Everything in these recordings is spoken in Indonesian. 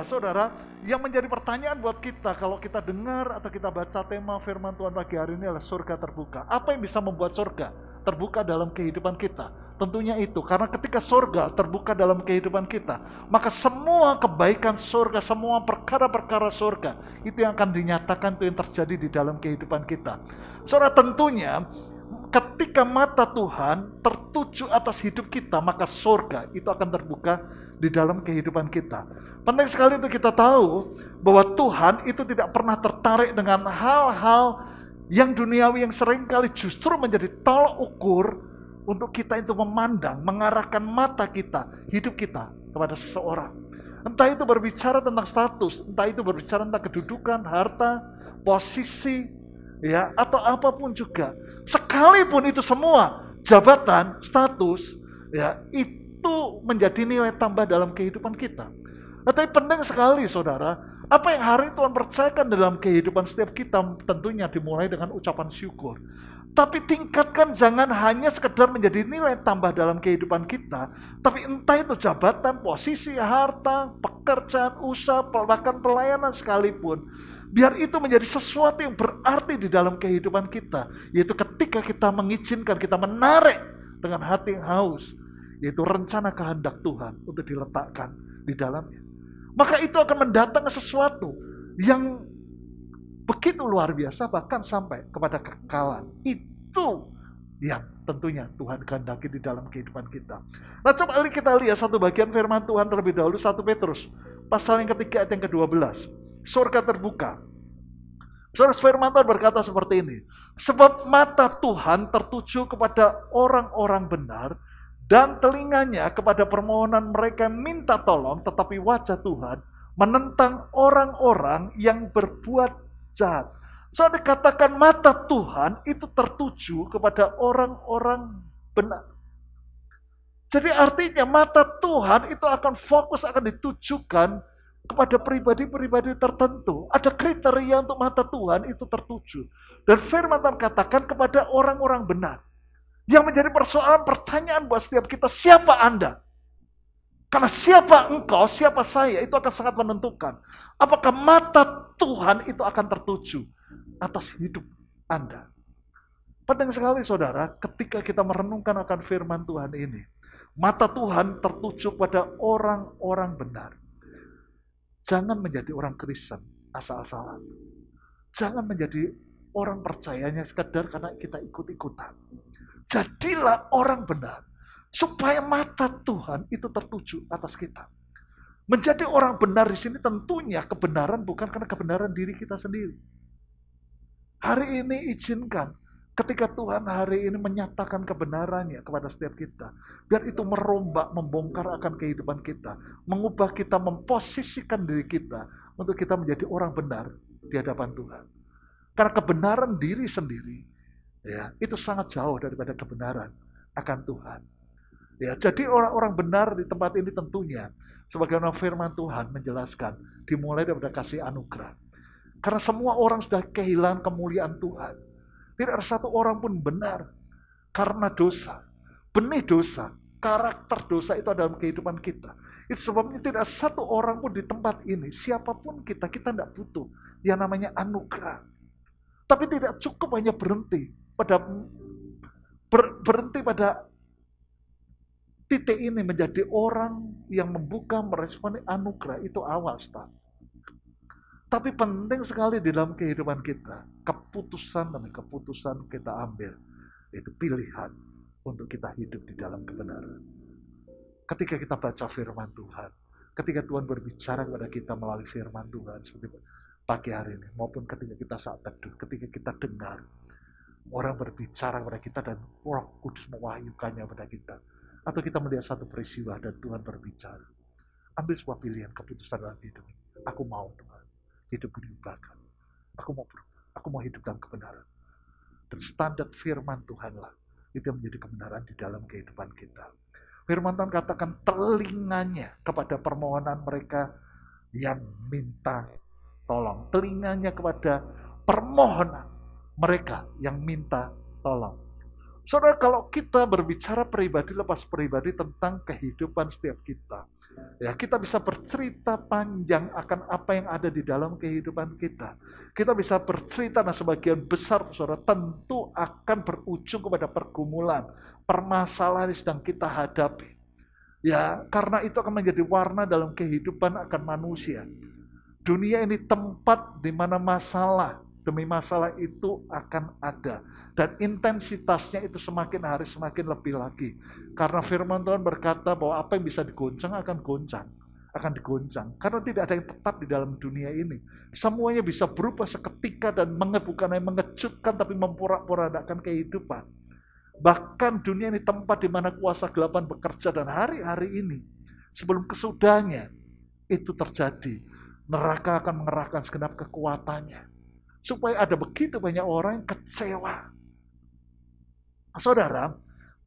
Nah, saudara, yang menjadi pertanyaan buat kita kalau kita dengar atau kita baca tema firman Tuhan pagi hari ini adalah surga terbuka. Apa yang bisa membuat surga terbuka dalam kehidupan kita? Tentunya itu, karena ketika surga terbuka dalam kehidupan kita, maka semua kebaikan surga, semua perkara-perkara surga, itu yang akan dinyatakan, itu yang terjadi di dalam kehidupan kita. Saudara tentunya, ketika mata Tuhan tertuju atas hidup kita, maka surga itu akan terbuka di dalam kehidupan kita. Penting sekali untuk kita tahu bahwa Tuhan itu tidak pernah tertarik dengan hal-hal yang duniawi yang seringkali justru menjadi tolok ukur untuk kita itu memandang, mengarahkan mata kita, hidup kita kepada seseorang. Entah itu berbicara tentang status, entah itu berbicara tentang kedudukan, harta, posisi, ya atau apapun juga. Sekalipun itu semua jabatan, status, ya itu itu menjadi nilai tambah dalam kehidupan kita. Tetapi nah, penting sekali saudara, apa yang hari Tuhan percayakan dalam kehidupan setiap kita tentunya dimulai dengan ucapan syukur. Tapi tingkatkan jangan hanya sekedar menjadi nilai tambah dalam kehidupan kita, tapi entah itu jabatan, posisi, harta, pekerjaan, usaha, bahkan pelayanan sekalipun. Biar itu menjadi sesuatu yang berarti di dalam kehidupan kita, yaitu ketika kita mengizinkan, kita menarik dengan hati yang haus yaitu rencana kehendak Tuhan untuk diletakkan di dalamnya. Maka itu akan mendatangkan sesuatu yang begitu luar biasa bahkan sampai kepada kekalan. Itu yang tentunya Tuhan kehendaki di dalam kehidupan kita. Nah coba kita lihat satu bagian firman Tuhan terlebih dahulu satu Petrus. Pasal yang ketiga ayat yang ke-12. Surga terbuka. Surga firman Tuhan berkata seperti ini. Sebab mata Tuhan tertuju kepada orang-orang benar dan telinganya kepada permohonan mereka minta tolong, tetapi wajah Tuhan menentang orang-orang yang berbuat jahat. So, dikatakan mata Tuhan itu tertuju kepada orang-orang benar. Jadi artinya mata Tuhan itu akan fokus, akan ditujukan kepada pribadi-pribadi tertentu. Ada kriteria untuk mata Tuhan itu tertuju. Dan firman Tuhan katakan kepada orang-orang benar. Yang menjadi persoalan pertanyaan buat setiap kita, siapa Anda? Karena siapa engkau, siapa saya, itu akan sangat menentukan. Apakah mata Tuhan itu akan tertuju atas hidup Anda. Penting sekali saudara, ketika kita merenungkan akan firman Tuhan ini, mata Tuhan tertuju pada orang-orang benar. Jangan menjadi orang Kristen asal-asalan. Jangan menjadi orang percayanya sekedar karena kita ikut-ikutan. Jadilah orang benar. Supaya mata Tuhan itu tertuju atas kita. Menjadi orang benar di sini tentunya kebenaran bukan karena kebenaran diri kita sendiri. Hari ini izinkan ketika Tuhan hari ini menyatakan kebenarannya kepada setiap kita. Biar itu merombak, membongkar akan kehidupan kita. Mengubah kita, memposisikan diri kita untuk kita menjadi orang benar di hadapan Tuhan. Karena kebenaran diri sendiri Ya, ya, itu sangat jauh daripada kebenaran akan Tuhan. Ya, jadi orang-orang benar di tempat ini tentunya sebagai sebagaimana firman Tuhan menjelaskan dimulai daripada kasih anugerah. Karena semua orang sudah kehilangan kemuliaan Tuhan. Tidak ada satu orang pun benar karena dosa. Benih dosa, karakter dosa itu ada dalam kehidupan kita. Itu sebabnya tidak ada satu orang pun di tempat ini, siapapun kita, kita tidak butuh yang namanya anugerah. Tapi tidak cukup hanya berhenti pada ber, berhenti pada titik ini menjadi orang yang membuka meresponi anugerah itu awal start. Tapi penting sekali di dalam kehidupan kita, keputusan dan keputusan kita ambil itu pilihan untuk kita hidup di dalam kebenaran. Ketika kita baca firman Tuhan, ketika Tuhan berbicara kepada kita melalui firman Tuhan seperti pagi hari ini maupun ketika kita saat teduh, ketika kita dengar, orang berbicara kepada kita dan Roh Kudus mewahyukannya kepada kita. Atau kita melihat satu peristiwa dan Tuhan berbicara. Ambil sebuah pilihan keputusan dalam hidup. ini. Aku mau Tuhan. Hidup diubahkan. Aku mau berubah. Aku mau hidup dalam kebenaran. Dan standar firman Tuhanlah. Itu yang menjadi kebenaran di dalam kehidupan kita. Firman Tuhan katakan telinganya kepada permohonan mereka yang minta tolong. Telinganya kepada permohonan mereka yang minta tolong. Saudara, kalau kita berbicara pribadi lepas pribadi tentang kehidupan setiap kita, ya kita bisa bercerita panjang akan apa yang ada di dalam kehidupan kita. Kita bisa bercerita nah sebagian besar saudara tentu akan berujung kepada pergumulan, permasalahan yang sedang kita hadapi. Ya, karena itu akan menjadi warna dalam kehidupan akan manusia. Dunia ini tempat di mana masalah, demi masalah itu akan ada. Dan intensitasnya itu semakin hari semakin lebih lagi. Karena firman Tuhan berkata bahwa apa yang bisa digoncang akan goncang. Akan digoncang. Karena tidak ada yang tetap di dalam dunia ini. Semuanya bisa berubah seketika dan menge, bukan mengejutkan tapi memporak-porandakan kehidupan. Bahkan dunia ini tempat di mana kuasa gelapan bekerja dan hari-hari ini sebelum kesudahnya itu terjadi. Neraka akan mengerahkan segenap kekuatannya Supaya ada begitu banyak orang yang kecewa. saudara,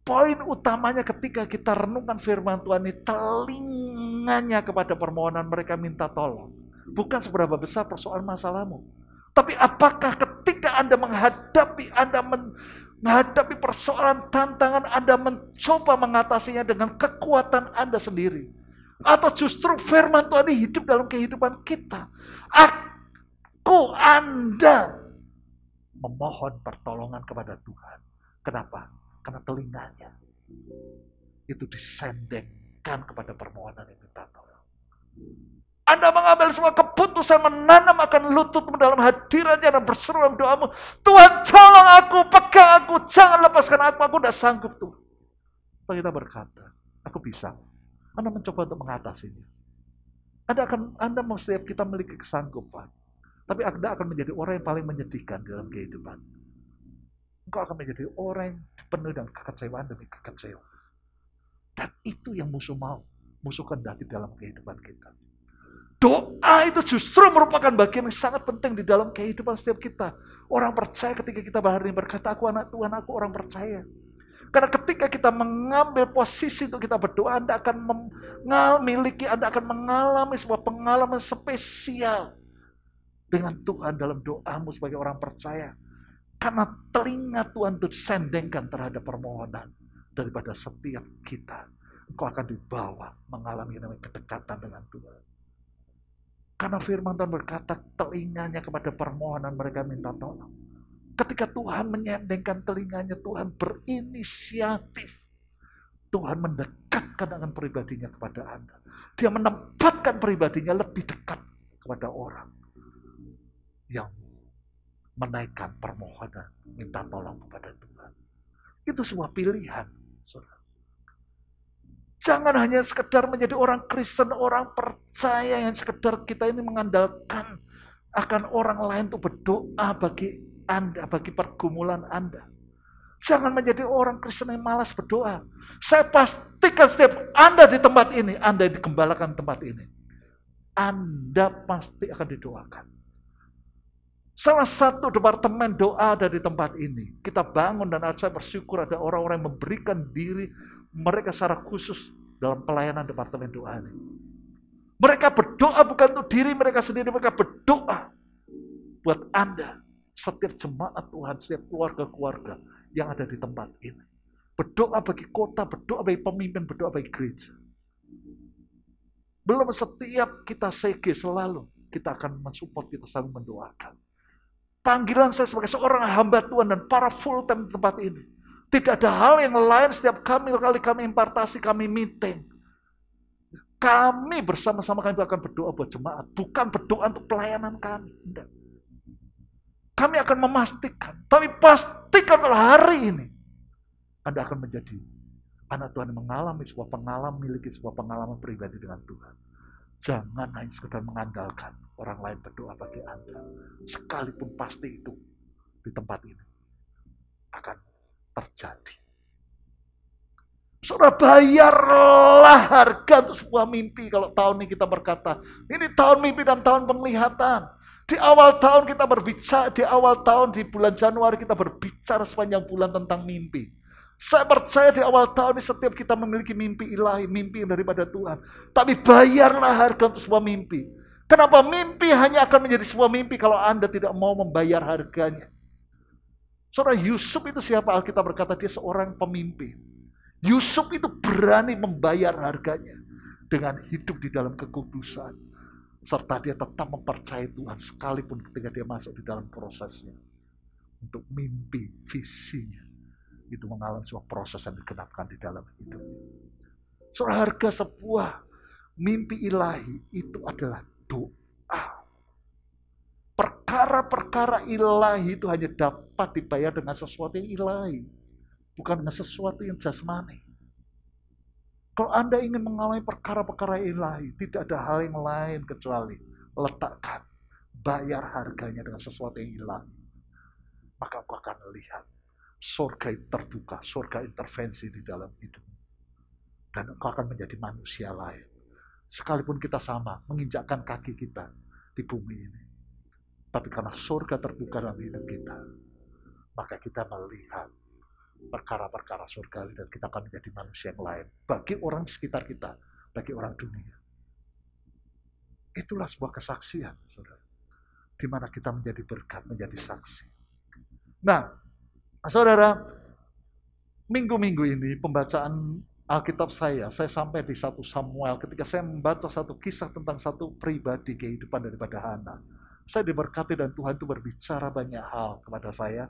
poin utamanya ketika kita renungkan firman Tuhan ini, telinganya kepada permohonan mereka minta tolong. Bukan seberapa besar persoalan masalahmu. Tapi apakah ketika Anda menghadapi, Anda menghadapi persoalan tantangan, Anda mencoba mengatasinya dengan kekuatan Anda sendiri? Atau justru firman Tuhan ini hidup dalam kehidupan kita. Ak Ku Anda memohon pertolongan kepada Tuhan. Kenapa? Karena telinganya itu disendekkan kepada permohonan yang minta tolong. Anda mengambil semua keputusan menanam akan lututmu dalam hadirannya dan berseru dalam doamu. Tuhan tolong aku, pegang aku, jangan lepaskan aku, aku tidak sanggup tuh. Tapi kita berkata, aku bisa. Anda mencoba untuk mengatasinya. Anda akan, Anda mesti. kita memiliki kesanggupan tapi Anda akan menjadi orang yang paling menyedihkan dalam kehidupan. Engkau akan menjadi orang yang penuh dengan kekecewaan demi kekecewaan. Dan itu yang musuh mau, musuh kehendaki dalam kehidupan kita. Doa itu justru merupakan bagian yang sangat penting di dalam kehidupan setiap kita. Orang percaya ketika kita berhari berkata, aku anak Tuhan, aku orang percaya. Karena ketika kita mengambil posisi untuk kita berdoa, Anda akan memiliki, Anda akan mengalami sebuah pengalaman spesial dengan hmm. Tuhan dalam doamu sebagai orang percaya. Karena telinga Tuhan itu sendengkan terhadap permohonan daripada setiap kita. Engkau akan dibawa mengalami namanya kedekatan dengan Tuhan. Karena firman Tuhan berkata telinganya kepada permohonan mereka minta tolong. Ketika Tuhan menyendengkan telinganya, Tuhan berinisiatif. Tuhan mendekatkan dengan pribadinya kepada Anda. Dia menempatkan pribadinya lebih dekat kepada orang yang menaikkan permohonan, minta tolong kepada Tuhan. Itu semua pilihan, Jangan hanya sekedar menjadi orang Kristen, orang percaya yang sekedar kita ini mengandalkan akan orang lain untuk berdoa bagi Anda, bagi pergumulan Anda. Jangan menjadi orang Kristen yang malas berdoa. Saya pastikan setiap Anda di tempat ini, Anda yang dikembalakan tempat ini, Anda pasti akan didoakan. Salah satu departemen doa dari tempat ini. Kita bangun dan saya bersyukur ada orang-orang yang memberikan diri mereka secara khusus dalam pelayanan departemen doa ini. Mereka berdoa bukan untuk diri mereka sendiri, mereka berdoa buat Anda. Setiap jemaat Tuhan, setiap keluarga-keluarga yang ada di tempat ini. Berdoa bagi kota, berdoa bagi pemimpin, berdoa bagi gereja. Belum setiap kita segi selalu kita akan mensupport, kita selalu mendoakan. Panggilan saya sebagai seorang hamba Tuhan dan para full time di tempat ini. Tidak ada hal yang lain setiap kami kali kami impartasi, kami meeting. Kami bersama-sama kami akan berdoa buat jemaat. Bukan berdoa untuk pelayanan kami. Tidak. Kami akan memastikan. Tapi pastikan kalau hari ini. Anda akan menjadi anak Tuhan yang mengalami sebuah pengalaman, miliki sebuah pengalaman pribadi dengan Tuhan. Jangan hanya sekedar mengandalkan orang lain berdoa bagi Anda. Sekalipun pasti itu di tempat ini akan terjadi. Saudara bayarlah harga untuk sebuah mimpi. Kalau tahun ini kita berkata, ini tahun mimpi dan tahun penglihatan. Di awal tahun kita berbicara, di awal tahun di bulan Januari kita berbicara sepanjang bulan tentang mimpi. Saya percaya di awal tahun ini setiap kita memiliki mimpi ilahi, mimpi daripada Tuhan. Tapi bayarlah harga untuk sebuah mimpi. Kenapa mimpi hanya akan menjadi sebuah mimpi kalau Anda tidak mau membayar harganya? Saudara Yusuf itu siapa? Alkitab berkata dia seorang pemimpin. Yusuf itu berani membayar harganya dengan hidup di dalam kekudusan. Serta dia tetap mempercayai Tuhan sekalipun ketika dia masuk di dalam prosesnya. Untuk mimpi, visinya itu mengalami sebuah proses yang dikenapkan di dalam hidupnya. Surah harga sebuah mimpi ilahi itu adalah doa. Perkara-perkara ilahi itu hanya dapat dibayar dengan sesuatu yang ilahi. Bukan dengan sesuatu yang jasmani. Kalau Anda ingin mengalami perkara-perkara ilahi, tidak ada hal yang lain kecuali letakkan, bayar harganya dengan sesuatu yang ilahi. Maka aku akan lihat surga itu terbuka, surga intervensi di dalam hidup. Dan engkau akan menjadi manusia lain. Sekalipun kita sama, menginjakkan kaki kita di bumi ini. Tapi karena surga terbuka dalam hidup kita, maka kita melihat perkara-perkara surga dan kita akan menjadi manusia yang lain bagi orang sekitar kita, bagi orang dunia. Itulah sebuah kesaksian, saudara. Di mana kita menjadi berkat, menjadi saksi. Nah, Nah, saudara, minggu-minggu ini pembacaan Alkitab saya, saya sampai di satu Samuel ketika saya membaca satu kisah tentang satu pribadi kehidupan daripada Hana. Saya diberkati dan Tuhan itu berbicara banyak hal kepada saya.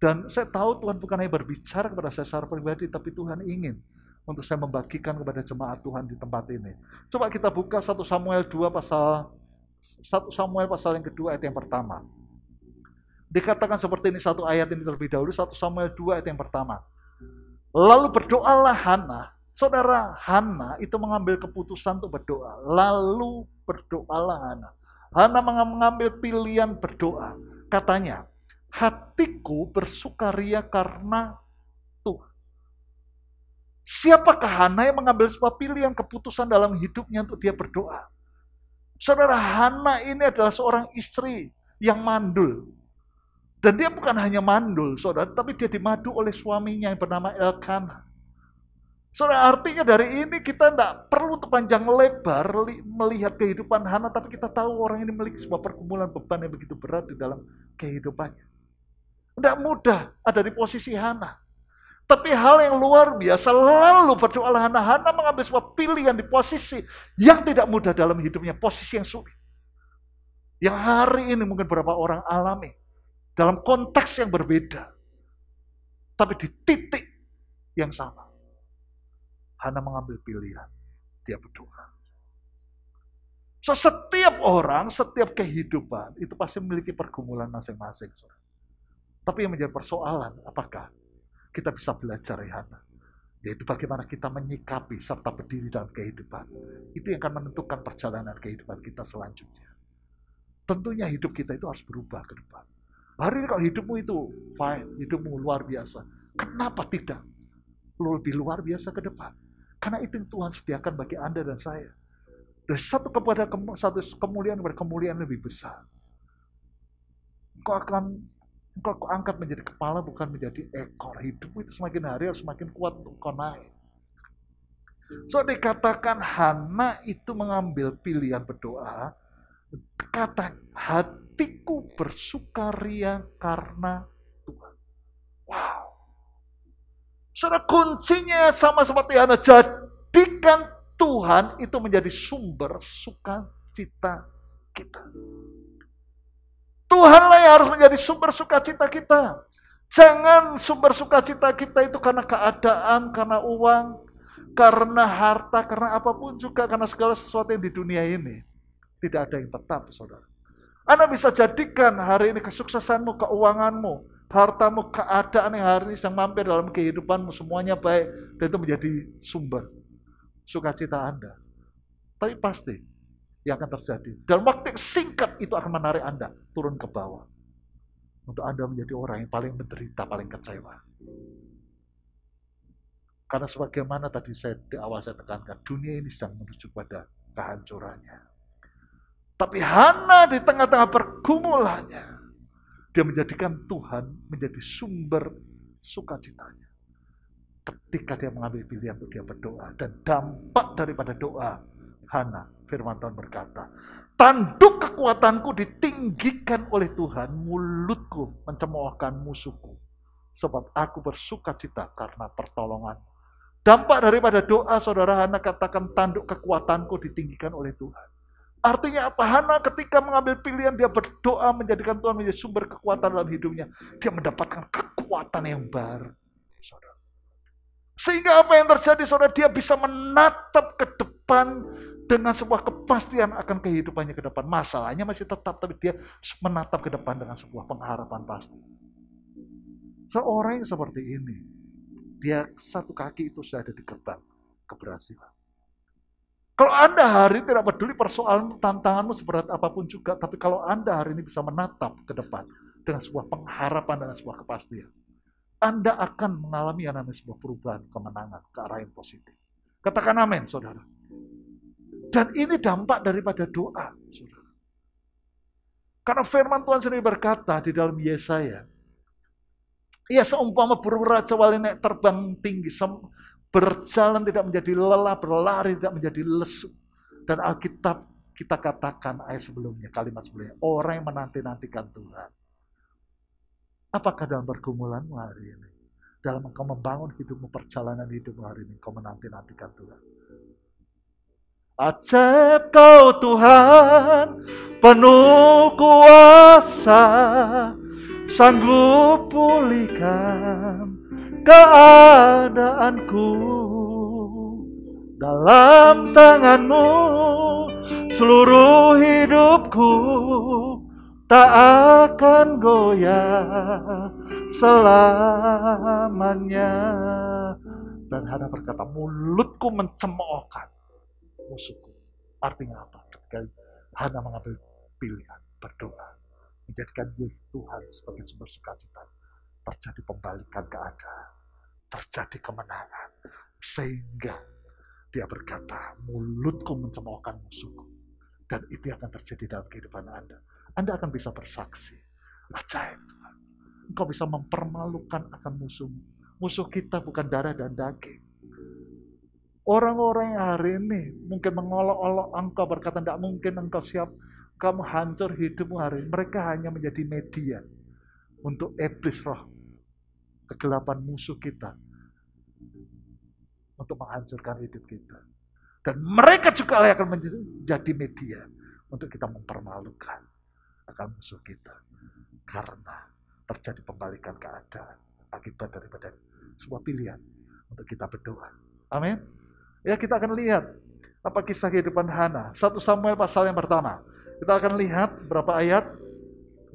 Dan saya tahu Tuhan bukan hanya berbicara kepada saya secara pribadi, tapi Tuhan ingin untuk saya membagikan kepada jemaat Tuhan di tempat ini. Coba kita buka satu Samuel 2 pasal satu Samuel pasal yang kedua ayat yang pertama. Dikatakan seperti ini satu ayat ini terlebih dahulu, satu Samuel 2 ayat yang pertama. Lalu berdoalah Hana. Saudara Hana itu mengambil keputusan untuk berdoa. Lalu berdoalah Hana. Hana mengambil pilihan berdoa. Katanya, hatiku bersukaria karena Tuhan. Siapakah Hana yang mengambil sebuah pilihan keputusan dalam hidupnya untuk dia berdoa? Saudara Hana ini adalah seorang istri yang mandul. Dan dia bukan hanya mandul, saudara, tapi dia dimadu oleh suaminya yang bernama Elkanah. Saudara, artinya dari ini kita tidak perlu panjang lebar melihat kehidupan Hana, tapi kita tahu orang ini memiliki sebuah pergumulan beban yang begitu berat di dalam kehidupannya. Tidak mudah ada di posisi Hana. Tapi hal yang luar biasa, lalu berdoalah Hana. Hana mengambil sebuah pilihan di posisi yang tidak mudah dalam hidupnya, posisi yang sulit. Yang hari ini mungkin beberapa orang alami. Dalam konteks yang berbeda. Tapi di titik yang sama. Hana mengambil pilihan. Dia berdoa. So, setiap orang, setiap kehidupan itu pasti memiliki pergumulan masing-masing. Tapi yang menjadi persoalan, apakah kita bisa belajar Hana? Yaitu bagaimana kita menyikapi serta berdiri dalam kehidupan. Itu yang akan menentukan perjalanan kehidupan kita selanjutnya. Tentunya hidup kita itu harus berubah ke depan. Hari ini kalau hidupmu itu fine, hidupmu luar biasa. Kenapa tidak? Lu lebih luar biasa ke depan. Karena itu yang Tuhan sediakan bagi Anda dan saya. Dari satu kepada kem satu kemuliaan kepada kemuliaan lebih besar. Engkau akan engkau angkat menjadi kepala bukan menjadi ekor. Hidupmu itu semakin hari harus semakin kuat untuk kau naik. So dikatakan Hana itu mengambil pilihan berdoa Kata hatiku bersukaria karena Tuhan. Wow. Saudara kuncinya sama seperti anak Jadikan Tuhan itu menjadi sumber sukacita kita. Tuhanlah yang harus menjadi sumber sukacita kita. Jangan sumber sukacita kita itu karena keadaan, karena uang, karena harta, karena apapun juga, karena segala sesuatu yang di dunia ini. Tidak ada yang tetap, saudara. Anda bisa jadikan hari ini kesuksesanmu, keuanganmu, hartamu, keadaan yang hari ini sedang mampir dalam kehidupanmu, semuanya baik, dan itu menjadi sumber sukacita Anda. Tapi pasti yang akan terjadi. dalam waktu singkat itu akan menarik Anda turun ke bawah. Untuk Anda menjadi orang yang paling menderita, paling kecewa. Karena sebagaimana tadi saya di awal saya tekankan, dunia ini sedang menuju pada kehancurannya. Tapi Hana di tengah-tengah pergumulannya, dia menjadikan Tuhan menjadi sumber sukacitanya. Ketika dia mengambil pilihan untuk dia berdoa dan dampak daripada doa Hana, firman Tuhan berkata, tanduk kekuatanku ditinggikan oleh Tuhan, mulutku mencemoohkan musuhku. Sebab aku bersuka cita karena pertolongan. Dampak daripada doa saudara Hana katakan tanduk kekuatanku ditinggikan oleh Tuhan Artinya apa? Hana ketika mengambil pilihan dia berdoa menjadikan Tuhan menjadi sumber kekuatan dalam hidupnya. Dia mendapatkan kekuatan yang baru. Sehingga apa yang terjadi saudara? Dia bisa menatap ke depan dengan sebuah kepastian akan kehidupannya ke depan. Masalahnya masih tetap, tapi dia menatap ke depan dengan sebuah pengharapan pasti. Seorang yang seperti ini, dia satu kaki itu sudah ada di gerbang keberhasilan. Kalau Anda hari ini tidak peduli persoalan tantanganmu seberat apapun juga, tapi kalau Anda hari ini bisa menatap ke depan dengan sebuah pengharapan dan sebuah kepastian, Anda akan mengalami yang namanya sebuah perubahan kemenangan ke arah yang positif. Katakan amin, saudara. Dan ini dampak daripada doa, saudara. Karena firman Tuhan sendiri berkata di dalam Yesaya, Ia seumpama burung raja wali naik terbang tinggi, Berjalan tidak menjadi lelah, berlari tidak menjadi lesu. Dan Alkitab kita katakan ayat sebelumnya, kalimat sebelumnya, orang yang menanti-nantikan Tuhan. Apakah dalam pergumulan hari ini? Dalam engkau membangun hidupmu, perjalanan hidupmu hari ini, engkau menanti-nantikan Tuhan. Ajaib kau Tuhan, penuh kuasa, sanggup pulihkan keadaanku dalam tanganmu seluruh hidupku tak akan goyah selamanya dan hanya berkata mulutku mencemoohkan musuhku artinya apa ketika Hana mengambil pilihan berdoa menjadikan Yesus Tuhan sebagai sumber sukacita terjadi pembalikan keadaan, terjadi kemenangan, sehingga dia berkata, mulutku mencemoohkan musuhku. Dan itu akan terjadi dalam kehidupan Anda. Anda akan bisa bersaksi. Ajaib Tuhan. Engkau bisa mempermalukan akan musuh, Musuh kita bukan darah dan daging. Orang-orang yang hari ini mungkin mengolok-olok engkau berkata, tidak mungkin engkau siap, kamu hancur hidupmu hari ini. Mereka hanya menjadi media untuk iblis roh kegelapan musuh kita untuk menghancurkan hidup kita. Dan mereka juga akan menjadi media untuk kita mempermalukan akan musuh kita. Karena terjadi pembalikan keadaan akibat daripada sebuah pilihan untuk kita berdoa. Amin. Ya kita akan lihat apa kisah kehidupan Hana. satu Samuel pasal yang pertama. Kita akan lihat berapa ayat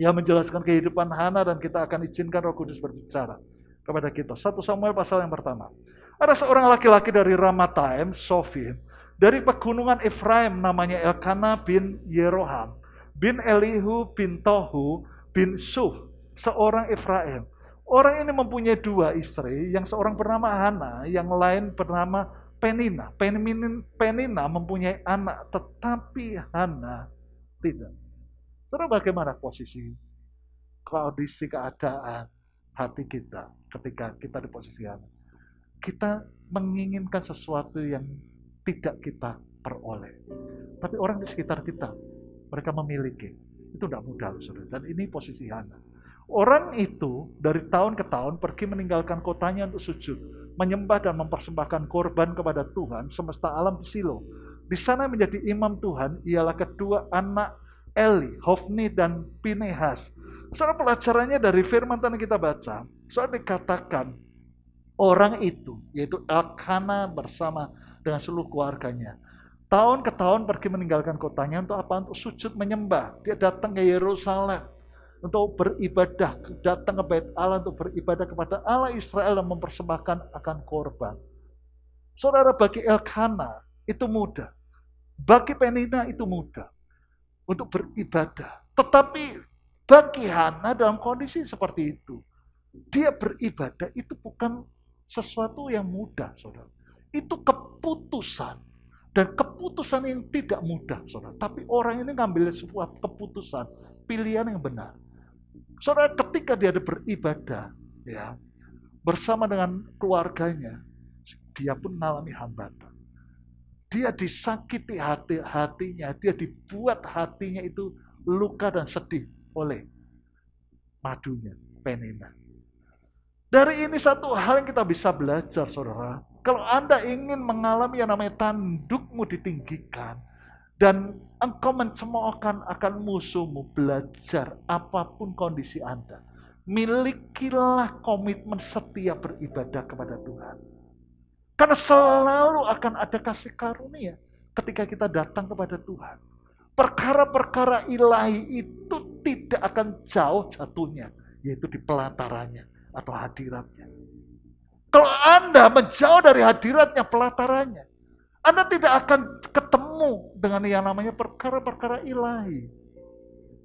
yang menjelaskan kehidupan Hana dan kita akan izinkan Roh Kudus berbicara kepada kita. satu Samuel pasal yang pertama. Ada seorang laki-laki dari Ramataim, Sofim, dari pegunungan Efraim namanya Elkana bin Yeroham, bin Elihu bin Tohu bin Suf, seorang Efraim. Orang ini mempunyai dua istri, yang seorang bernama Hana, yang lain bernama Penina. Penina, Penina mempunyai anak, tetapi Hana tidak. Terus bagaimana posisi, kondisi keadaan hati kita ketika kita di posisi hati. Kita menginginkan sesuatu yang tidak kita peroleh. Tapi orang di sekitar kita, mereka memiliki. Itu tidak mudah, saudara. Dan ini posisi Hana. Orang itu dari tahun ke tahun pergi meninggalkan kotanya untuk sujud, menyembah dan mempersembahkan korban kepada Tuhan semesta alam di Silo. Di sana menjadi imam Tuhan ialah kedua anak Eli, Hofni dan Pinehas Soal pelajarannya dari firman tadi kita baca, soal dikatakan orang itu, yaitu Elkana bersama dengan seluruh keluarganya. Tahun ke tahun pergi meninggalkan kotanya untuk apa? Untuk sujud menyembah. Dia datang ke Yerusalem untuk beribadah, datang ke bait Allah untuk beribadah kepada Allah Israel dan mempersembahkan akan korban. Saudara bagi Elkana itu mudah. Bagi Penina itu mudah untuk beribadah. Tetapi bagi Hana dalam kondisi seperti itu, dia beribadah itu bukan sesuatu yang mudah, saudara. Itu keputusan. Dan keputusan ini tidak mudah, saudara. Tapi orang ini ngambil sebuah keputusan, pilihan yang benar. Saudara, ketika dia ada beribadah, ya, bersama dengan keluarganya, dia pun mengalami hambatan. Dia disakiti hati hatinya, dia dibuat hatinya itu luka dan sedih oleh madunya Penina. Dari ini satu hal yang kita bisa belajar, saudara. Kalau Anda ingin mengalami yang namanya tandukmu ditinggikan, dan engkau mencemoohkan akan musuhmu, belajar apapun kondisi Anda. Milikilah komitmen setia beribadah kepada Tuhan. Karena selalu akan ada kasih karunia ketika kita datang kepada Tuhan perkara-perkara ilahi itu tidak akan jauh jatuhnya, yaitu di pelatarannya atau hadiratnya. Kalau Anda menjauh dari hadiratnya, pelatarannya, Anda tidak akan ketemu dengan yang namanya perkara-perkara ilahi.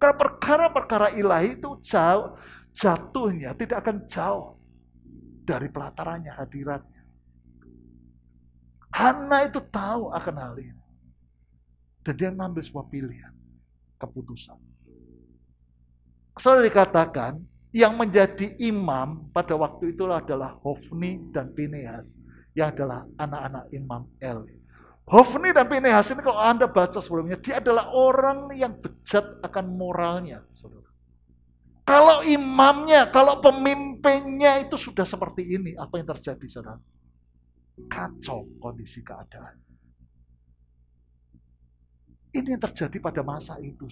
Karena perkara-perkara ilahi itu jauh, jatuhnya tidak akan jauh dari pelatarannya, hadiratnya. Hana itu tahu akan hal ini. Dan dia ngambil sebuah pilihan, keputusan. Saudara dikatakan, yang menjadi imam pada waktu itu adalah Hofni dan Pinehas, yang adalah anak-anak imam Eli. Hofni dan Pinehas ini kalau Anda baca sebelumnya, dia adalah orang yang bejat akan moralnya. Saudara. Kalau imamnya, kalau pemimpinnya itu sudah seperti ini, apa yang terjadi saudara? Kacau kondisi keadaan. Ini yang terjadi pada masa itu.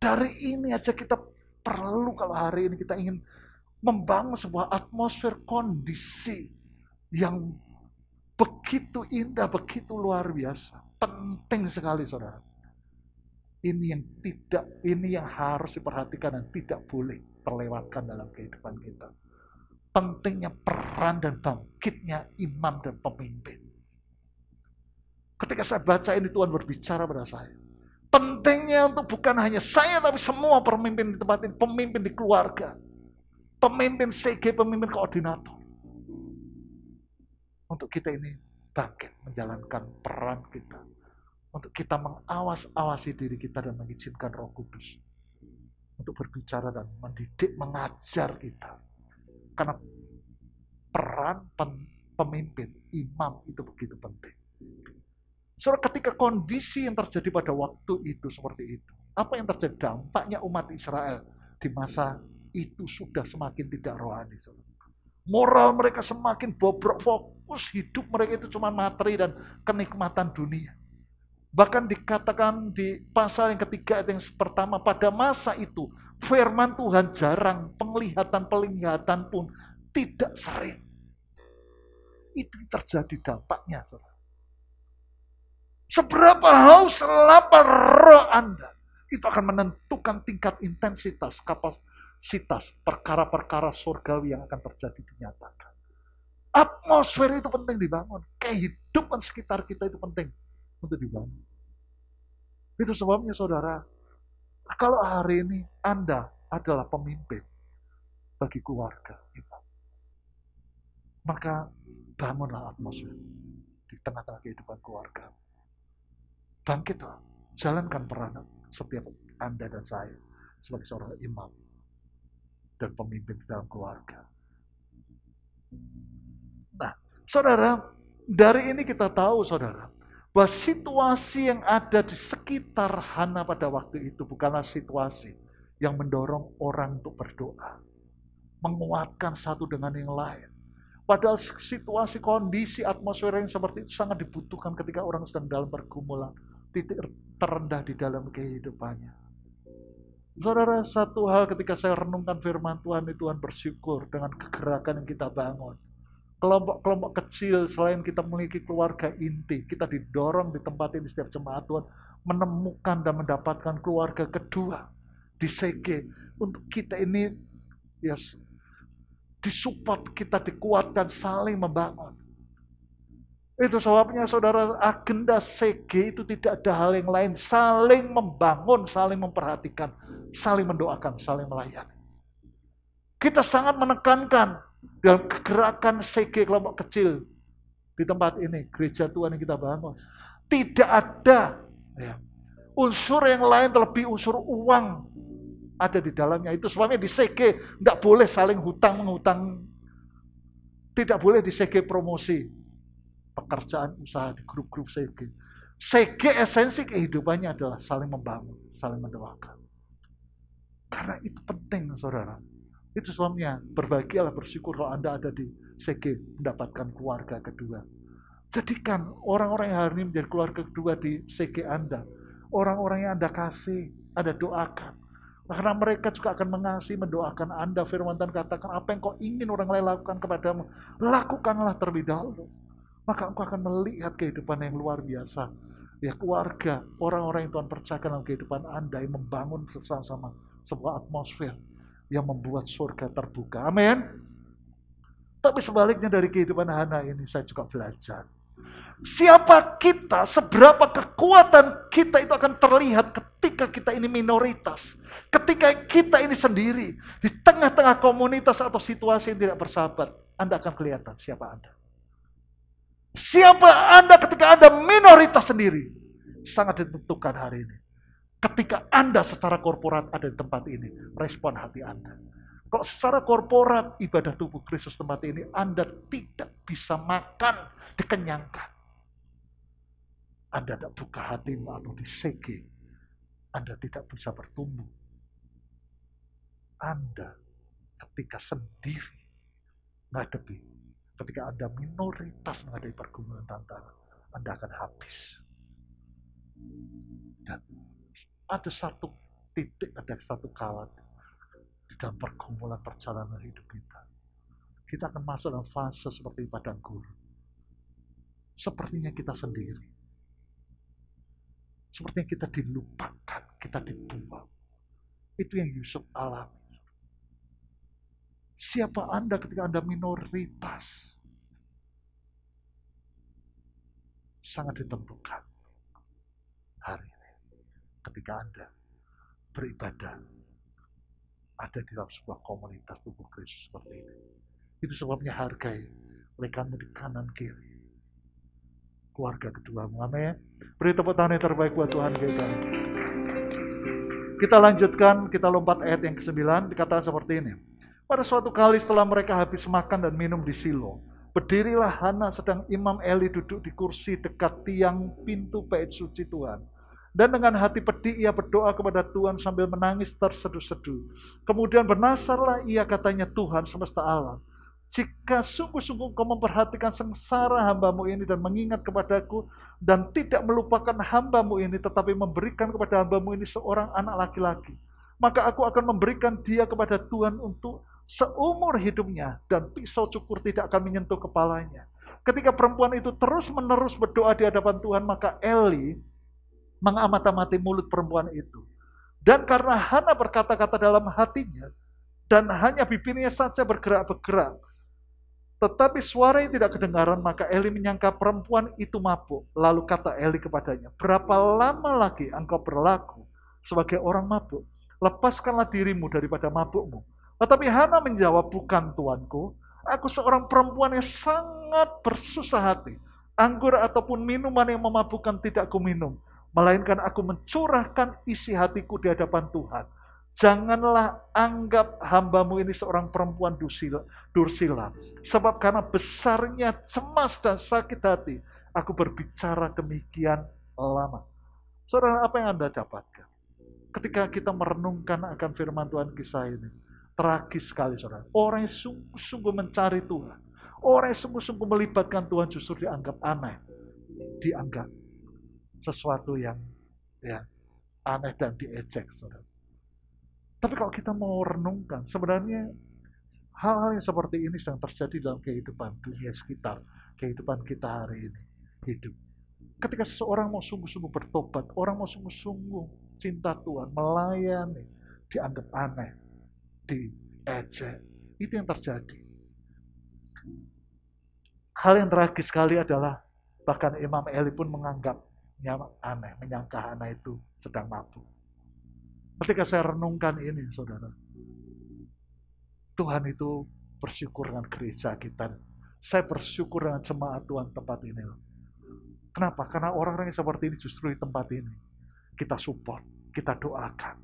Dari ini aja kita perlu kalau hari ini kita ingin membangun sebuah atmosfer kondisi yang begitu indah, begitu luar biasa. Penting sekali saudara. Ini yang tidak, ini yang harus diperhatikan dan tidak boleh terlewatkan dalam kehidupan kita. Pentingnya peran dan bangkitnya imam dan pemimpin Ketika saya baca ini Tuhan berbicara pada saya. Pentingnya untuk bukan hanya saya tapi semua pemimpin di tempat ini, pemimpin di keluarga, pemimpin CG, pemimpin koordinator. Untuk kita ini bangkit menjalankan peran kita. Untuk kita mengawas-awasi diri kita dan mengizinkan roh kudus. Untuk berbicara dan mendidik, mengajar kita. Karena peran pemimpin, imam itu begitu penting. Surah ketika kondisi yang terjadi pada waktu itu seperti itu. Apa yang terjadi? Dampaknya umat Israel di masa itu sudah semakin tidak rohani. Moral mereka semakin bobrok fokus. Hidup mereka itu cuma materi dan kenikmatan dunia. Bahkan dikatakan di pasal yang ketiga yang pertama pada masa itu firman Tuhan jarang, penglihatan-penglihatan pun tidak sering. Itu terjadi dampaknya. Seberapa haus lapar roh Anda. Itu akan menentukan tingkat intensitas, kapasitas, perkara-perkara surgawi yang akan terjadi dinyatakan. Atmosfer itu penting dibangun. Kehidupan sekitar kita itu penting untuk dibangun. Itu sebabnya saudara, kalau hari ini Anda adalah pemimpin bagi keluarga kita, maka bangunlah atmosfer di tengah-tengah kehidupan keluarga. Bangkitlah, jalankan peran setiap Anda dan saya sebagai seorang imam dan pemimpin dalam keluarga. Nah, saudara, dari ini kita tahu, saudara, bahwa situasi yang ada di sekitar Hana pada waktu itu bukanlah situasi yang mendorong orang untuk berdoa, menguatkan satu dengan yang lain. Padahal situasi, kondisi, atmosfer yang seperti itu sangat dibutuhkan ketika orang sedang dalam pergumulan titik terendah di dalam kehidupannya. Saudara, satu hal ketika saya renungkan firman Tuhan itu Tuhan bersyukur dengan kegerakan yang kita bangun. Kelompok-kelompok kecil selain kita memiliki keluarga inti, kita didorong di tempat ini setiap jemaat Tuhan menemukan dan mendapatkan keluarga kedua di CG untuk kita ini ya yes, disupport kita dikuatkan saling membangun itu sebabnya saudara agenda CG itu tidak ada hal yang lain. Saling membangun, saling memperhatikan, saling mendoakan, saling melayani. Kita sangat menekankan dalam kegerakan CG kelompok kecil di tempat ini, gereja Tuhan yang kita bangun. Tidak ada ya, unsur yang lain terlebih unsur uang ada di dalamnya. Itu sebabnya di CG tidak boleh saling hutang-menghutang. Tidak boleh di CG promosi pekerjaan, usaha di grup-grup CG. CG esensi kehidupannya adalah saling membangun, saling mendoakan. Karena itu penting, saudara. Itu sebabnya berbahagialah bersyukur kalau Anda ada di CG mendapatkan keluarga kedua. Jadikan orang-orang yang hari ini menjadi keluarga kedua di CG Anda. Orang-orang yang Anda kasih, Anda doakan. Nah, karena mereka juga akan mengasihi, mendoakan Anda. Firman Tuhan katakan, apa yang kau ingin orang lain lakukan kepadamu, lakukanlah terlebih dahulu maka engkau akan melihat kehidupan yang luar biasa. Ya keluarga, orang-orang yang Tuhan percayakan dalam kehidupan Anda yang membangun bersama-sama sebuah atmosfer yang membuat surga terbuka. Amin. Tapi sebaliknya dari kehidupan Hana ini saya juga belajar. Siapa kita, seberapa kekuatan kita itu akan terlihat ketika kita ini minoritas. Ketika kita ini sendiri, di tengah-tengah komunitas atau situasi yang tidak bersahabat, Anda akan kelihatan siapa Anda. Siapa Anda ketika Anda minoritas sendiri? Sangat ditentukan hari ini. Ketika Anda secara korporat ada di tempat ini, respon hati Anda. Kalau secara korporat ibadah tubuh Kristus tempat ini, Anda tidak bisa makan, dikenyangkan. Anda tidak buka hati atau disegi. Anda tidak bisa bertumbuh. Anda ketika sendiri menghadapi ketika Anda minoritas menghadapi pergumulan tantangan, Anda akan habis. Dan ada satu titik, ada satu kawat di dalam pergumulan perjalanan hidup kita. Kita akan masuk dalam fase seperti padang gurun. Sepertinya kita sendiri. Sepertinya kita dilupakan, kita dibuang. Itu yang Yusuf alami. Siapa Anda ketika Anda minoritas? Sangat ditentukan hari ini ketika Anda beribadah ada di dalam sebuah komunitas tubuh Kristus seperti ini. Itu sebabnya hargai rekanmu di kanan kiri. Keluarga kedua amin. Beri tepuk tangan yang terbaik buat Tuhan kita. Kita lanjutkan, kita lompat ayat yang ke-9, dikatakan seperti ini. Pada suatu kali setelah mereka habis makan dan minum di Silo, berdirilah Hana sedang Imam Eli duduk di kursi dekat tiang pintu bait suci Tuhan. Dan dengan hati pedih ia berdoa kepada Tuhan sambil menangis terseduh-seduh. Kemudian bernasarlah ia katanya Tuhan semesta alam. Jika sungguh-sungguh kau memperhatikan sengsara hambamu ini dan mengingat kepadaku dan tidak melupakan hambamu ini tetapi memberikan kepada hambamu ini seorang anak laki-laki. Maka aku akan memberikan dia kepada Tuhan untuk seumur hidupnya dan pisau cukur tidak akan menyentuh kepalanya. Ketika perempuan itu terus-menerus berdoa di hadapan Tuhan, maka Eli mengamati mati mulut perempuan itu. Dan karena Hana berkata-kata dalam hatinya, dan hanya bibirnya saja bergerak-bergerak, tetapi suara yang tidak kedengaran, maka Eli menyangka perempuan itu mabuk. Lalu kata Eli kepadanya, berapa lama lagi engkau berlaku sebagai orang mabuk? Lepaskanlah dirimu daripada mabukmu tetapi Hana menjawab, bukan tuanku, aku seorang perempuan yang sangat bersusah hati. Anggur ataupun minuman yang memabukkan tidak minum. Melainkan aku mencurahkan isi hatiku di hadapan Tuhan. Janganlah anggap hambamu ini seorang perempuan dursila. Sebab karena besarnya cemas dan sakit hati, aku berbicara demikian lama. Saudara, apa yang Anda dapatkan? Ketika kita merenungkan akan firman Tuhan kisah ini, Tragis sekali saudara. Orang yang sungguh-sungguh mencari Tuhan. Orang yang sungguh-sungguh melibatkan Tuhan justru dianggap aneh. Dianggap sesuatu yang ya aneh dan diejek saudara. Tapi kalau kita mau renungkan, sebenarnya hal-hal yang seperti ini sedang terjadi dalam kehidupan dunia sekitar, kehidupan kita hari ini, hidup. Ketika seseorang mau sungguh-sungguh bertobat, orang mau sungguh-sungguh cinta Tuhan, melayani, dianggap aneh, diejek. Itu yang terjadi. Hal yang tragis sekali adalah bahkan Imam Eli pun menganggapnya aneh, menyangka anak itu sedang mabuk. Ketika saya renungkan ini, saudara, Tuhan itu bersyukur dengan gereja kita. Saya bersyukur dengan jemaat Tuhan tempat ini. Kenapa? Karena orang-orang yang seperti ini justru di tempat ini. Kita support, kita doakan,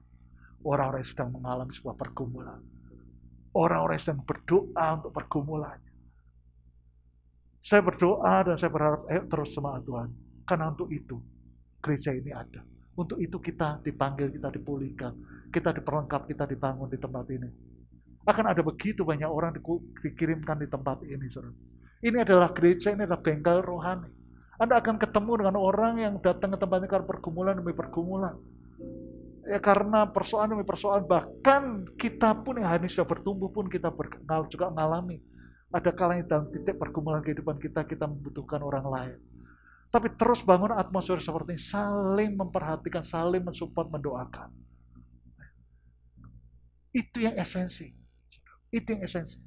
orang-orang yang sedang mengalami sebuah pergumulan. Orang-orang yang sedang berdoa untuk pergumulannya. Saya berdoa dan saya berharap ayo terus semangat Tuhan. Karena untuk itu gereja ini ada. Untuk itu kita dipanggil, kita dipulihkan, kita diperlengkap, kita dibangun di tempat ini. Akan ada begitu banyak orang dikirimkan di tempat ini, saudara. Ini adalah gereja, ini adalah bengkel rohani. Anda akan ketemu dengan orang yang datang ke tempat ini karena pergumulan demi pergumulan. Ya, karena persoalan demi persoalan, bahkan kita pun yang hari ini sudah bertumbuh pun kita berkenal juga mengalami. Ada kalanya dalam titik pergumulan kehidupan kita, kita membutuhkan orang lain. Tapi terus bangun atmosfer seperti ini, saling memperhatikan, saling mensupport, mendoakan. Itu yang esensi. Itu yang esensi.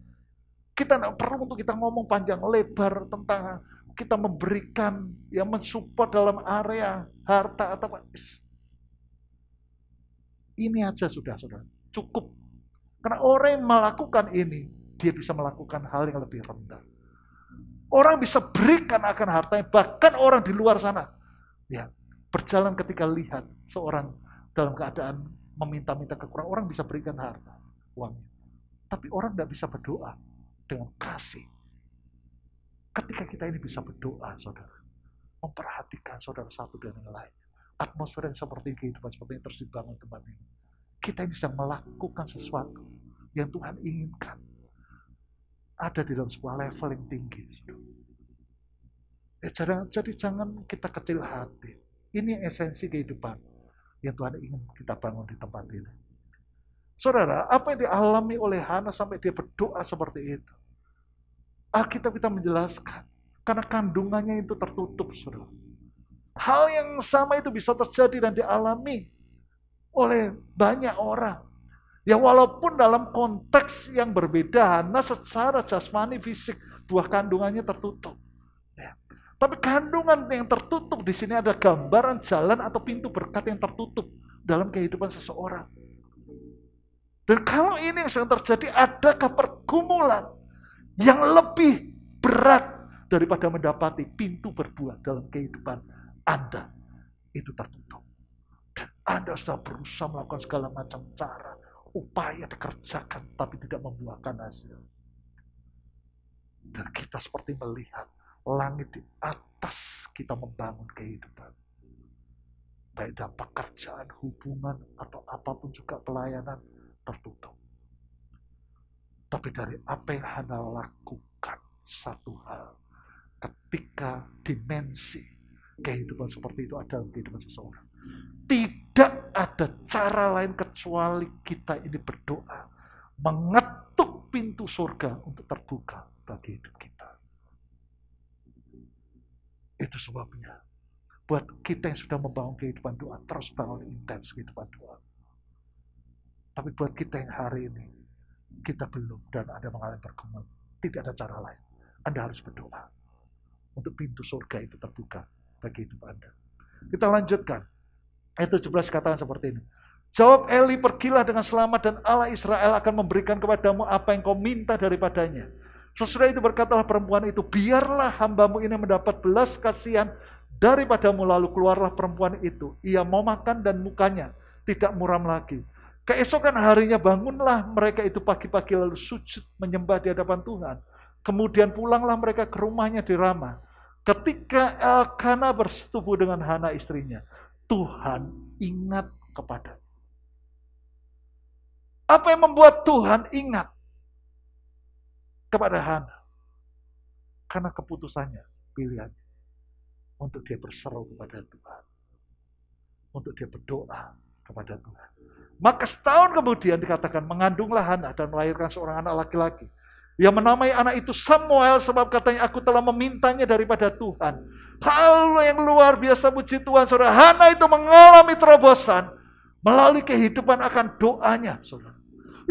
Kita tidak perlu untuk kita ngomong panjang lebar tentang kita memberikan, yang mensupport dalam area harta atau apa ini aja sudah, saudara. Cukup. Karena orang yang melakukan ini, dia bisa melakukan hal yang lebih rendah. Orang bisa berikan akan hartanya, bahkan orang di luar sana. Ya, berjalan ketika lihat seorang dalam keadaan meminta-minta kekurangan, orang bisa berikan harta, uangnya. Tapi orang tidak bisa berdoa dengan kasih. Ketika kita ini bisa berdoa, saudara, memperhatikan saudara satu dan yang lain, atmosfer yang seperti kehidupan seperti ini terus dibangun tempat ini. Kita ini sedang melakukan sesuatu yang Tuhan inginkan. Ada di dalam sebuah level yang tinggi. Ya, jadi, jadi jangan kita kecil hati. Ini esensi kehidupan yang Tuhan ingin kita bangun di tempat ini. Saudara, apa yang dialami oleh Hana sampai dia berdoa seperti itu? Alkitab kita menjelaskan. Karena kandungannya itu tertutup, saudara Hal yang sama itu bisa terjadi dan dialami oleh banyak orang. Ya walaupun dalam konteks yang berbeda, Hana secara jasmani fisik buah kandungannya tertutup. Ya. Tapi kandungan yang tertutup di sini ada gambaran jalan atau pintu berkat yang tertutup dalam kehidupan seseorang. Dan kalau ini yang sedang terjadi, adakah pergumulan yang lebih berat daripada mendapati pintu berbuah dalam kehidupan anda itu tertutup. Dan Anda sudah berusaha melakukan segala macam cara, upaya dikerjakan tapi tidak membuahkan hasil. Dan kita seperti melihat langit di atas kita membangun kehidupan. Baik dalam pekerjaan, hubungan, atau apapun juga pelayanan tertutup. Tapi dari apa yang anda lakukan, satu hal, ketika dimensi kehidupan seperti itu ada dalam kehidupan seseorang. Tidak ada cara lain kecuali kita ini berdoa, mengetuk pintu surga untuk terbuka bagi hidup kita. Itu sebabnya buat kita yang sudah membangun kehidupan doa, terus bangun intens kehidupan doa. Tapi buat kita yang hari ini, kita belum dan ada mengalami pergumulan, tidak ada cara lain. Anda harus berdoa untuk pintu surga itu terbuka bagi hidup Anda. Kita lanjutkan. Ayat 17 katakan seperti ini. Jawab Eli, pergilah dengan selamat dan Allah Israel akan memberikan kepadamu apa yang kau minta daripadanya. Sesudah itu berkatalah perempuan itu, biarlah hambamu ini mendapat belas kasihan daripadamu lalu keluarlah perempuan itu. Ia mau makan dan mukanya tidak muram lagi. Keesokan harinya bangunlah mereka itu pagi-pagi lalu sujud menyembah di hadapan Tuhan. Kemudian pulanglah mereka ke rumahnya di Ramah. Ketika Elkana bersetubuh dengan Hana istrinya, Tuhan ingat kepada. Apa yang membuat Tuhan ingat kepada Hana? Karena keputusannya, pilihan untuk dia berseru kepada Tuhan, untuk dia berdoa kepada Tuhan. Maka setahun kemudian dikatakan mengandunglah Hana dan melahirkan seorang anak laki-laki dia menamai anak itu Samuel sebab katanya aku telah memintanya daripada Tuhan. Hal yang luar biasa puji Tuhan. Saudara, Hana itu mengalami terobosan melalui kehidupan akan doanya. Saudara.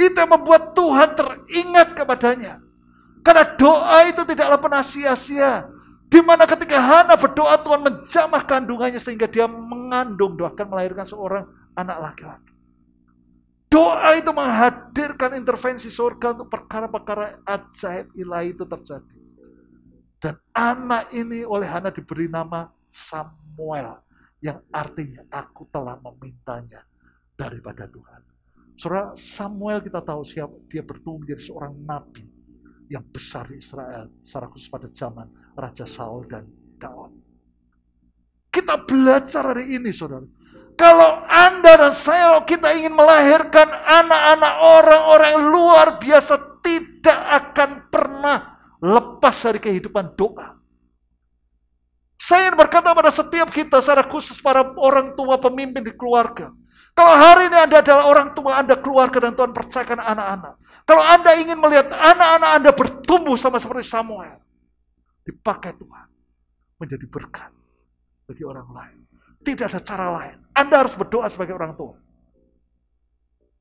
Itu yang membuat Tuhan teringat kepadanya. Karena doa itu tidaklah pernah sia-sia. Di mana ketika Hana berdoa Tuhan menjamah kandungannya sehingga dia mengandung doakan melahirkan seorang anak laki-laki. Doa itu menghadirkan intervensi surga untuk perkara-perkara ajaib ilahi itu terjadi. Dan anak ini oleh Hana diberi nama Samuel. Yang artinya aku telah memintanya daripada Tuhan. Saudara Samuel kita tahu siapa dia bertumbuh menjadi seorang nabi yang besar di Israel. Secara khusus pada zaman Raja Saul dan Daud. Kita belajar hari ini saudara kalau Anda dan saya, kita ingin melahirkan anak-anak orang-orang yang luar biasa, tidak akan pernah lepas dari kehidupan doa. Saya berkata pada setiap kita, secara khusus para orang tua pemimpin di keluarga. Kalau hari ini Anda adalah orang tua, Anda keluarga dan Tuhan percayakan anak-anak. Kalau Anda ingin melihat anak-anak Anda bertumbuh sama seperti Samuel, dipakai Tuhan menjadi berkat bagi orang lain. Tidak ada cara lain. Anda harus berdoa sebagai orang tua.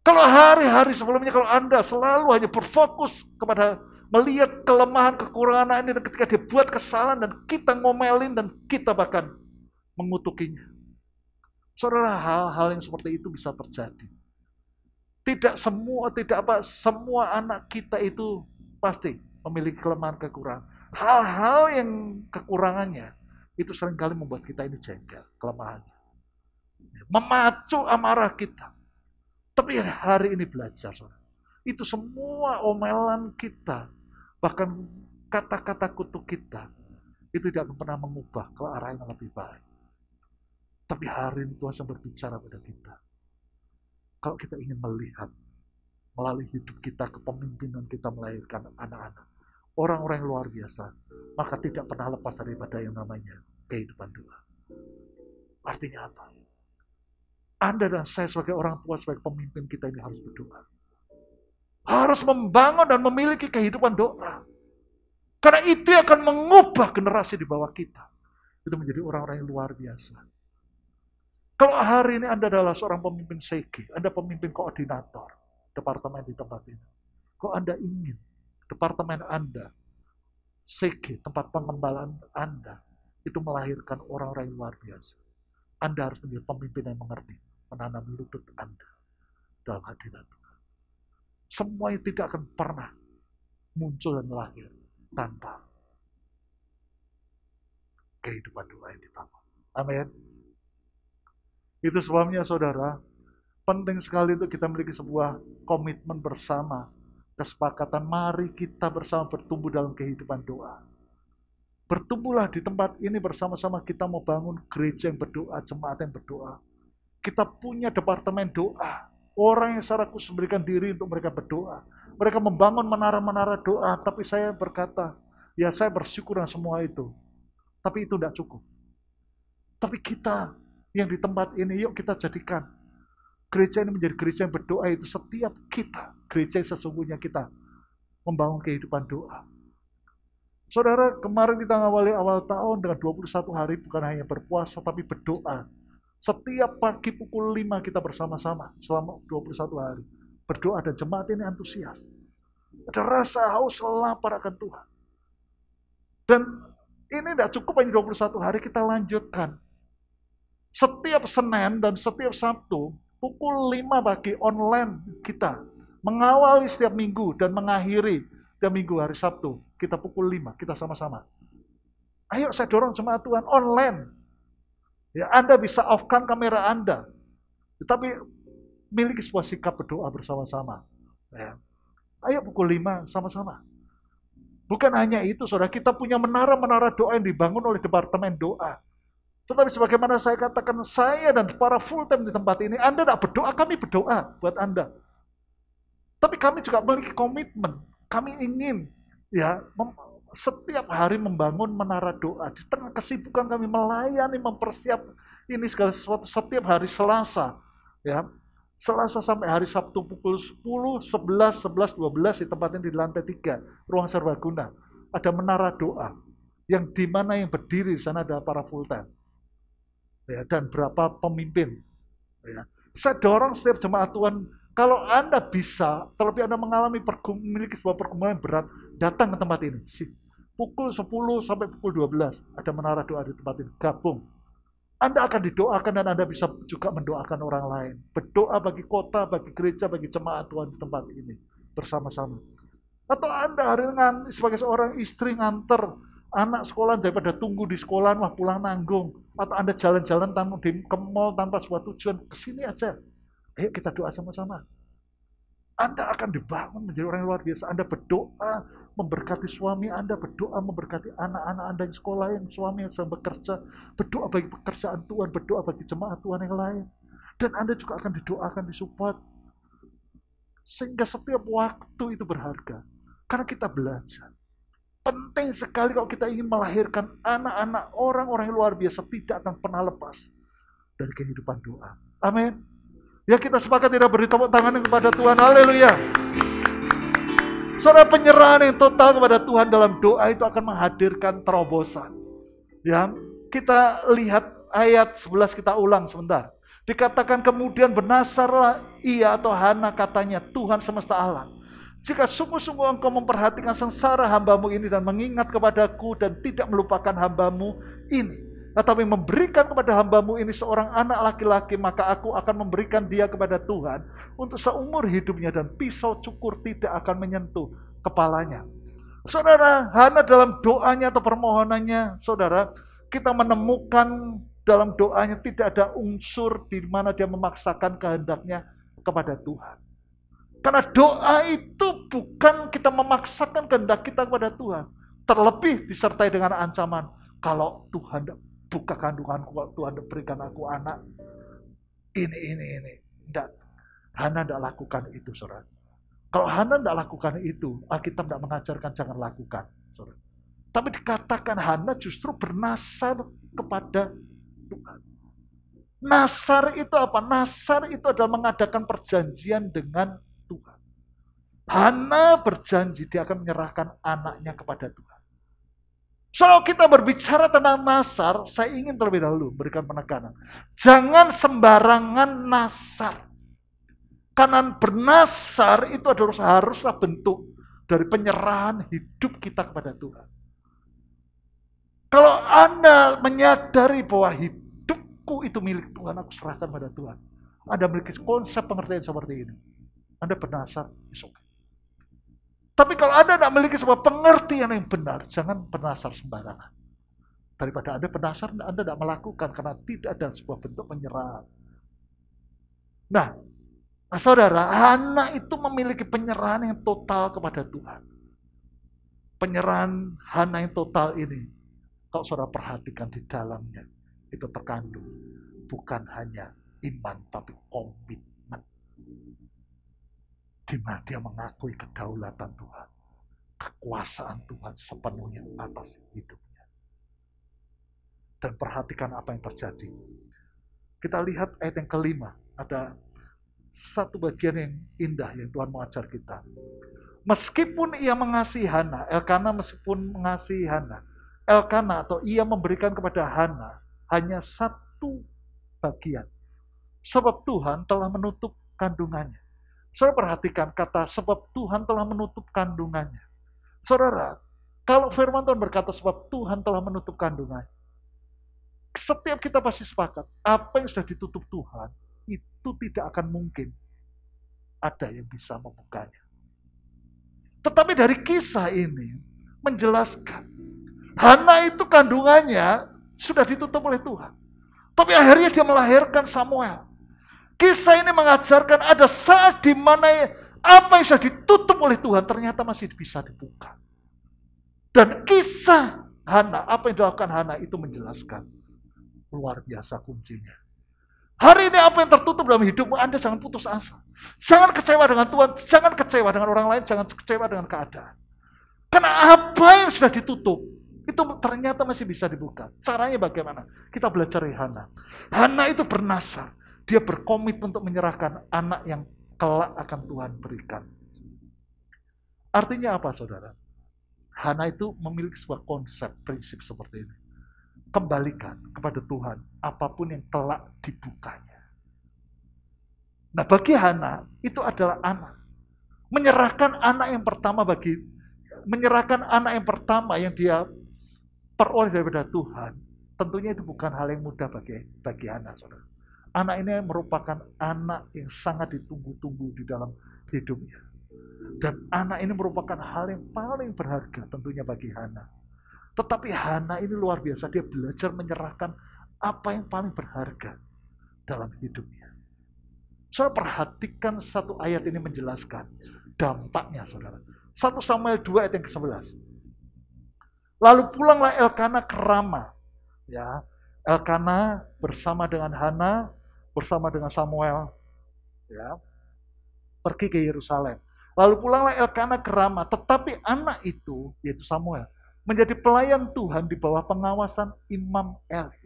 Kalau hari-hari sebelumnya, kalau Anda selalu hanya berfokus kepada melihat kelemahan, kekurangan anak ini, dan ketika dia buat kesalahan, dan kita ngomelin, dan kita bahkan mengutukinya. Saudara, hal-hal yang seperti itu bisa terjadi. Tidak semua, tidak apa, semua anak kita itu pasti memiliki kelemahan, kekurangan. Hal-hal yang kekurangannya itu seringkali membuat kita ini jengkel, kelemahannya. Memacu amarah kita. Tapi hari ini belajar, Itu semua omelan kita, bahkan kata-kata kutuk kita, itu tidak pernah mengubah ke arah yang lebih baik. Tapi hari ini Tuhan sedang berbicara pada kita. Kalau kita ingin melihat melalui hidup kita, kepemimpinan kita melahirkan anak-anak orang-orang yang luar biasa, maka tidak pernah lepas daripada yang namanya kehidupan doa. Artinya apa? Anda dan saya sebagai orang tua, sebagai pemimpin kita ini harus berdoa. Harus membangun dan memiliki kehidupan doa. Karena itu yang akan mengubah generasi di bawah kita. Itu menjadi orang-orang yang luar biasa. Kalau hari ini Anda adalah seorang pemimpin seki, Anda pemimpin koordinator departemen di tempat ini. Kok Anda ingin departemen Anda, CG, tempat pengembalaan Anda, itu melahirkan orang-orang luar biasa. Anda harus menjadi pemimpin yang mengerti, menanam lutut Anda dalam hadirat Tuhan. Semua yang tidak akan pernah muncul dan lahir tanpa kehidupan doa yang dibangun. Amin. Itu sebabnya saudara, penting sekali untuk kita memiliki sebuah komitmen bersama kesepakatan mari kita bersama bertumbuh dalam kehidupan doa. Bertumbuhlah di tempat ini bersama-sama kita mau bangun gereja yang berdoa, jemaat yang berdoa. Kita punya departemen doa. Orang yang secara khusus memberikan diri untuk mereka berdoa. Mereka membangun menara-menara doa, tapi saya berkata, ya saya bersyukur dengan semua itu. Tapi itu tidak cukup. Tapi kita yang di tempat ini, yuk kita jadikan gereja ini menjadi gereja yang berdoa itu setiap kita, gereja yang sesungguhnya kita membangun kehidupan doa. Saudara, kemarin kita ngawali awal tahun dengan 21 hari bukan hanya berpuasa tapi berdoa. Setiap pagi pukul 5 kita bersama-sama selama 21 hari. Berdoa dan jemaat ini antusias. Ada rasa haus lapar akan Tuhan. Dan ini tidak cukup hanya 21 hari kita lanjutkan. Setiap Senin dan setiap Sabtu pukul 5 pagi online kita mengawali setiap minggu dan mengakhiri setiap minggu hari Sabtu kita pukul 5 kita sama-sama ayo saya dorong jemaat Tuhan online ya Anda bisa offkan kamera Anda tetapi miliki sebuah sikap berdoa bersama-sama ya. ayo pukul 5 sama-sama bukan hanya itu saudara kita punya menara-menara doa yang dibangun oleh Departemen Doa tetapi sebagaimana saya katakan, saya dan para full time di tempat ini, Anda tidak berdoa, kami berdoa buat Anda. Tapi kami juga memiliki komitmen. Kami ingin ya setiap hari membangun menara doa. Di tengah kesibukan kami melayani, mempersiap ini segala sesuatu setiap hari Selasa. ya Selasa sampai hari Sabtu pukul 10, 11, 11, 12 di tempat ini di lantai 3, ruang serbaguna. Ada menara doa yang di mana yang berdiri di sana adalah para full time ya, dan berapa pemimpin. Ya. Saya dorong setiap jemaat Tuhan, kalau Anda bisa, terlebih Anda mengalami pergum, memiliki sebuah pergumulan berat, datang ke tempat ini. Pukul 10 sampai pukul 12, ada menara doa di tempat ini, gabung. Anda akan didoakan dan Anda bisa juga mendoakan orang lain. Berdoa bagi kota, bagi gereja, bagi jemaat Tuhan di tempat ini. Bersama-sama. Atau Anda hari ini sebagai seorang istri nganter anak sekolah daripada tunggu di sekolah, wah pulang nanggung atau Anda jalan-jalan tanpa di ke mall tanpa sebuah tujuan, ke sini aja. Ayo kita doa sama-sama. Anda akan dibangun menjadi orang yang luar biasa. Anda berdoa memberkati suami Anda, berdoa memberkati anak-anak Anda yang sekolah, yang suami yang sedang bekerja, berdoa bagi pekerjaan Tuhan, berdoa bagi jemaat Tuhan yang lain. Dan Anda juga akan didoakan, disupport. Sehingga setiap waktu itu berharga. Karena kita belajar. Penting sekali kalau kita ingin melahirkan anak-anak orang-orang yang luar biasa tidak akan pernah lepas dari kehidupan doa. Amin. Ya kita sepakat tidak beri tepuk tangan kepada Tuhan. Haleluya. Saudara penyerahan yang total kepada Tuhan dalam doa itu akan menghadirkan terobosan. Ya, kita lihat ayat 11 kita ulang sebentar. Dikatakan kemudian benasarlah ia atau Hana katanya Tuhan semesta alam jika sungguh-sungguh engkau memperhatikan sengsara hambamu ini dan mengingat kepadaku dan tidak melupakan hambamu ini. Tetapi memberikan kepada hambamu ini seorang anak laki-laki, maka aku akan memberikan dia kepada Tuhan untuk seumur hidupnya dan pisau cukur tidak akan menyentuh kepalanya. Saudara, Hana dalam doanya atau permohonannya, saudara, kita menemukan dalam doanya tidak ada unsur di mana dia memaksakan kehendaknya kepada Tuhan. Karena doa itu bukan kita memaksakan kehendak kita kepada Tuhan. Terlebih disertai dengan ancaman. Kalau Tuhan buka kandunganku, Tuhan berikan aku anak. Ini, ini, ini. Tidak. Hana tidak lakukan itu, saudara. Kalau Hana tidak lakukan itu, Alkitab tidak mengajarkan jangan lakukan. Surat. Tapi dikatakan Hana justru bernasar kepada Tuhan. Nasar itu apa? Nasar itu adalah mengadakan perjanjian dengan Tuhan. Hana berjanji dia akan menyerahkan anaknya kepada Tuhan. Kalau so, kita berbicara tentang Nasar, saya ingin terlebih dahulu berikan penekanan. Jangan sembarangan Nasar. Kanan bernasar itu adalah haruslah bentuk dari penyerahan hidup kita kepada Tuhan. Kalau Anda menyadari bahwa hidupku itu milik Tuhan, aku serahkan pada Tuhan. Anda memiliki konsep pengertian seperti ini. Anda penasaran besok. Tapi kalau Anda tidak memiliki sebuah pengertian yang benar, jangan penasaran sembarangan. Daripada Anda penasaran, Anda tidak melakukan karena tidak ada sebuah bentuk penyerahan. Nah, nah, saudara, anak itu memiliki penyerahan yang total kepada Tuhan. Penyerahan Hana yang total ini, kalau saudara perhatikan di dalamnya, itu terkandung bukan hanya iman, tapi komitmen di mana dia mengakui kedaulatan Tuhan, kekuasaan Tuhan sepenuhnya atas hidupnya. Dan perhatikan apa yang terjadi. Kita lihat ayat yang kelima, ada satu bagian yang indah yang Tuhan mengajar kita. Meskipun ia mengasihi Hana, Elkana meskipun mengasihi Hana, Elkana atau ia memberikan kepada Hana hanya satu bagian. Sebab Tuhan telah menutup kandungannya. Saudara perhatikan kata sebab Tuhan telah menutup kandungannya. Saudara, kalau firman Tuhan berkata sebab Tuhan telah menutup kandungannya. Setiap kita pasti sepakat, apa yang sudah ditutup Tuhan, itu tidak akan mungkin ada yang bisa membukanya. Tetapi dari kisah ini menjelaskan, Hana itu kandungannya sudah ditutup oleh Tuhan. Tapi akhirnya dia melahirkan Samuel. Kisah ini mengajarkan ada saat di mana apa yang sudah ditutup oleh Tuhan ternyata masih bisa dibuka. Dan kisah Hana, apa yang dilakukan Hana itu menjelaskan. Luar biasa kuncinya. Hari ini apa yang tertutup dalam hidupmu, Anda jangan putus asa. Jangan kecewa dengan Tuhan, jangan kecewa dengan orang lain, jangan kecewa dengan keadaan. Karena apa yang sudah ditutup, itu ternyata masih bisa dibuka. Caranya bagaimana? Kita belajar dari Hana. Hana itu bernasar. Dia berkomit untuk menyerahkan anak yang kelak akan Tuhan berikan. Artinya apa, saudara? Hana itu memiliki sebuah konsep, prinsip seperti ini. Kembalikan kepada Tuhan apapun yang kelak dibukanya. Nah, bagi Hana itu adalah anak. Menyerahkan anak yang pertama bagi menyerahkan anak yang pertama yang dia peroleh daripada Tuhan, tentunya itu bukan hal yang mudah bagi bagi Hana, saudara. Anak ini merupakan anak yang sangat ditunggu-tunggu di dalam hidupnya. Dan anak ini merupakan hal yang paling berharga tentunya bagi Hana. Tetapi Hana ini luar biasa, dia belajar menyerahkan apa yang paling berharga dalam hidupnya. Saudara perhatikan satu ayat ini menjelaskan dampaknya saudara. 1 Samuel 2 ayat yang ke-11. Lalu pulanglah Elkana ke Rama. Ya, Elkana bersama dengan Hana bersama dengan Samuel ya pergi ke Yerusalem. Lalu pulanglah Elkana ke Rama, tetapi anak itu yaitu Samuel menjadi pelayan Tuhan di bawah pengawasan Imam Eli.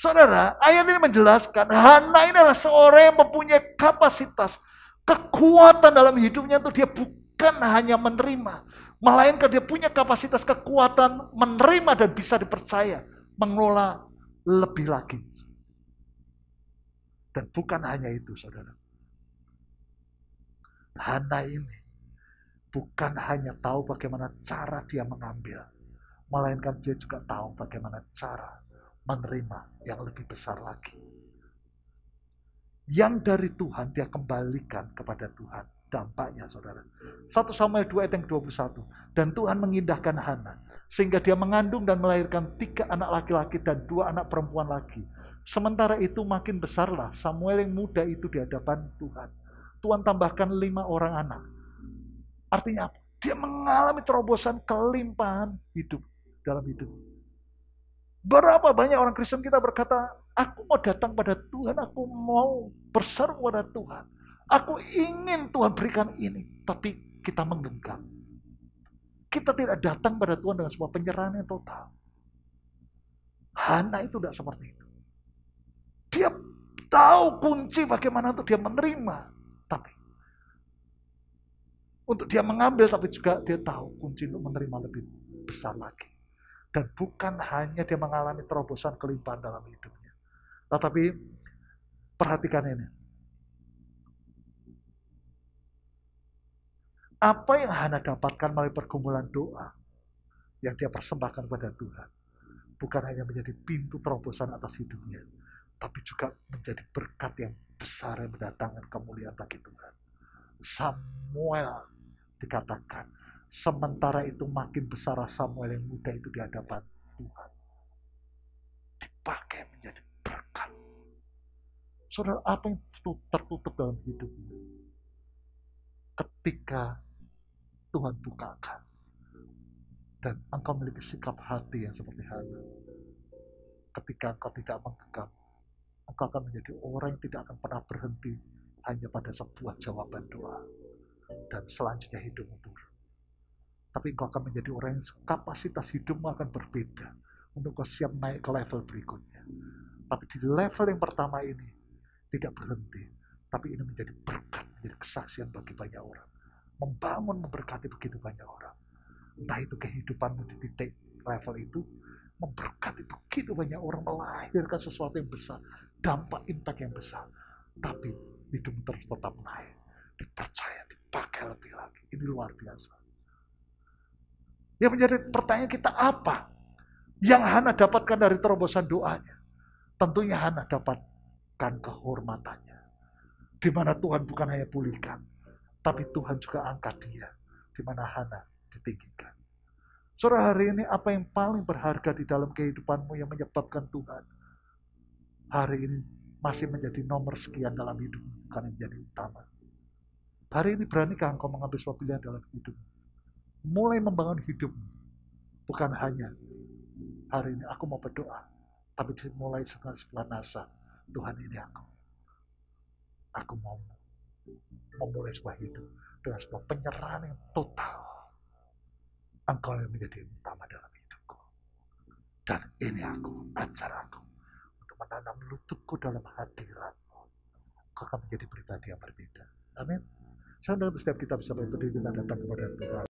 Saudara, ayat ini menjelaskan Hana ini adalah seorang yang mempunyai kapasitas, kekuatan dalam hidupnya itu dia bukan hanya menerima, melainkan dia punya kapasitas kekuatan menerima dan bisa dipercaya mengelola lebih lagi. Dan bukan hanya itu, saudara. Hana ini bukan hanya tahu bagaimana cara dia mengambil, melainkan dia juga tahu bagaimana cara menerima yang lebih besar lagi. Yang dari Tuhan dia kembalikan kepada Tuhan dampaknya saudara. 1 Samuel 2 ayat yang 21. Dan Tuhan mengindahkan Hana. Sehingga dia mengandung dan melahirkan tiga anak laki-laki dan dua anak perempuan lagi. Sementara itu makin besarlah Samuel yang muda itu di hadapan Tuhan. Tuhan tambahkan lima orang anak. Artinya apa? Dia mengalami terobosan kelimpahan hidup dalam hidup. Berapa banyak orang Kristen kita berkata, aku mau datang pada Tuhan, aku mau berseru pada Tuhan Aku ingin Tuhan berikan ini. Tapi kita menggenggam. Kita tidak datang pada Tuhan dengan sebuah penyerahan yang total. Hana itu tidak seperti itu. Dia tahu kunci bagaimana untuk dia menerima. Tapi untuk dia mengambil, tapi juga dia tahu kunci untuk menerima lebih besar lagi. Dan bukan hanya dia mengalami terobosan kelimpahan dalam hidupnya. Tetapi perhatikan ini. apa yang Hana dapatkan melalui pergumulan doa yang dia persembahkan kepada Tuhan bukan hanya menjadi pintu terobosan atas hidupnya, tapi juga menjadi berkat yang besar yang mendatangkan kemuliaan bagi Tuhan. Samuel dikatakan, sementara itu makin besar Samuel yang muda itu di hadapan Tuhan. Dipakai menjadi berkat. Saudara, apa yang tertutup dalam hidupmu? Ketika Tuhan bukakan. Dan engkau memiliki sikap hati yang seperti Hana. Ketika engkau tidak menggenggam engkau akan menjadi orang yang tidak akan pernah berhenti hanya pada sebuah jawaban doa. Dan selanjutnya hidup mundur. Tapi engkau akan menjadi orang yang kapasitas hidupmu akan berbeda. Untuk kau siap naik ke level berikutnya. Tapi di level yang pertama ini, tidak berhenti. Tapi ini menjadi berkat, menjadi kesaksian bagi banyak orang membangun, memberkati begitu banyak orang. Entah itu kehidupanmu di titik level itu, memberkati begitu banyak orang, melahirkan sesuatu yang besar, dampak impact yang besar. Tapi hidupmu terus tetap naik, dipercaya, dipakai lebih lagi. Ini luar biasa. Yang menjadi pertanyaan kita apa yang Hana dapatkan dari terobosan doanya? Tentunya Hana dapatkan kehormatannya. Di mana Tuhan bukan hanya pulihkan, tapi Tuhan juga angkat dia di mana Hana ditinggikan. Sore hari ini apa yang paling berharga di dalam kehidupanmu yang menyebabkan Tuhan hari ini masih menjadi nomor sekian dalam hidupmu bukan yang menjadi utama. Hari ini beranikah engkau mengambil sebuah pilihan dalam hidupmu? Mulai membangun hidupmu bukan hanya hari ini aku mau berdoa, tapi mulai setelah setelah nasa Tuhan ini aku. Aku mau memulai sebuah hidup dengan sebuah penyerahan yang total. Engkau yang menjadi utama dalam hidupku. Dan ini aku, ajar aku untuk menanam lututku dalam hadiratmu. Kau akan menjadi pribadi yang berbeda. Amin. Saya untuk setiap kita bisa berdiri kita datang kepada Tuhan.